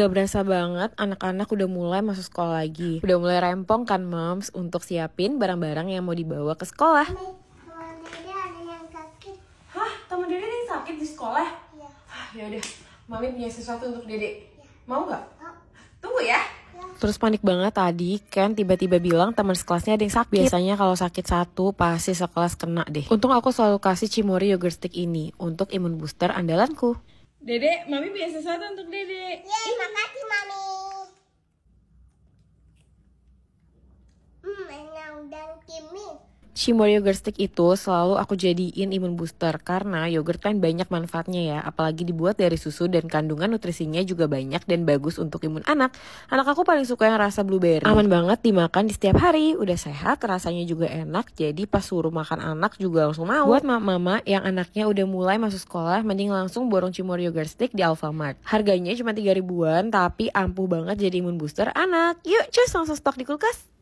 Gak berasa banget anak-anak udah mulai masuk sekolah lagi. Udah mulai rempong kan moms untuk siapin barang-barang yang mau dibawa ke sekolah. Teman Dede ada yang sakit. Hah? Teman Dede ada yang sakit di sekolah? Iya. Hah, yaudah. Mami punya sesuatu untuk Dede. Ya. Mau gak? Tunggu ya. Iya. Terus panik banget tadi Ken tiba-tiba bilang teman sekelasnya ada yang sakit. Biasanya kalau sakit satu pasti sekelas kena deh. Untung aku selalu kasih Cimori yogurt stick ini untuk imun booster andalanku. Dede, Mami punya sesuatu untuk Dede. Yeay, makasih Mami. Hmm, enak dan kimi. Shimori yogurt stick itu selalu aku jadiin imun booster karena yogurt kan banyak manfaatnya ya, apalagi dibuat dari susu dan kandungan nutrisinya juga banyak dan bagus untuk imun anak. Anak aku paling suka yang rasa blueberry. Aman banget dimakan di setiap hari, udah sehat, rasanya juga enak, jadi pas suruh makan anak juga langsung mau. Buat mama-mama yang anaknya udah mulai masuk sekolah, mending langsung borong Shimori yogurt stick di Alfamart. Harganya cuma 3 ribuan, tapi ampuh banget jadi imun booster anak. Yuk, cus langsung stok di kulkas.